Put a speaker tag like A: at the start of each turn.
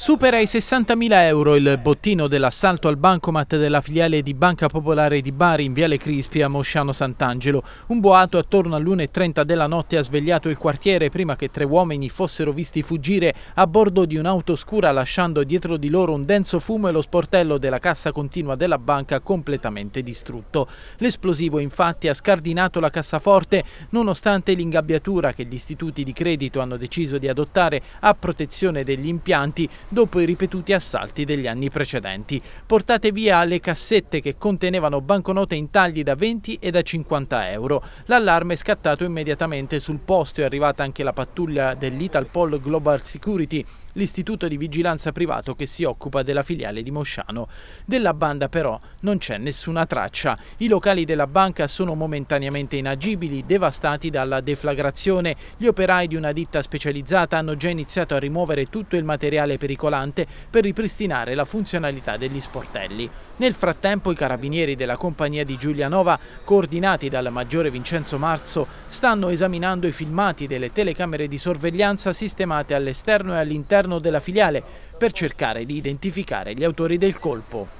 A: Supera i 60.000 euro il bottino dell'assalto al bancomat della filiale di Banca Popolare di Bari in Viale Crispi a Mosciano Sant'Angelo. Un boato attorno all'1.30 della notte ha svegliato il quartiere prima che tre uomini fossero visti fuggire a bordo di un'auto scura lasciando dietro di loro un denso fumo e lo sportello della cassa continua della banca completamente distrutto. L'esplosivo infatti ha scardinato la cassaforte nonostante l'ingabbiatura che gli istituti di credito hanno deciso di adottare a protezione degli impianti dopo i ripetuti assalti degli anni precedenti. Portate via le cassette che contenevano banconote in tagli da 20 e da 50 euro. L'allarme è scattato immediatamente sul posto, e è arrivata anche la pattuglia dell'Italpol Global Security, l'istituto di vigilanza privato che si occupa della filiale di Mosciano. Della banda però non c'è nessuna traccia. I locali della banca sono momentaneamente inagibili, devastati dalla deflagrazione. Gli operai di una ditta specializzata hanno già iniziato a rimuovere tutto il materiale pericoloso pericolante per ripristinare la funzionalità degli sportelli. Nel frattempo i carabinieri della compagnia di Giulianova, coordinati dal maggiore Vincenzo Marzo, stanno esaminando i filmati delle telecamere di sorveglianza sistemate all'esterno e all'interno della filiale per cercare di identificare gli autori del colpo.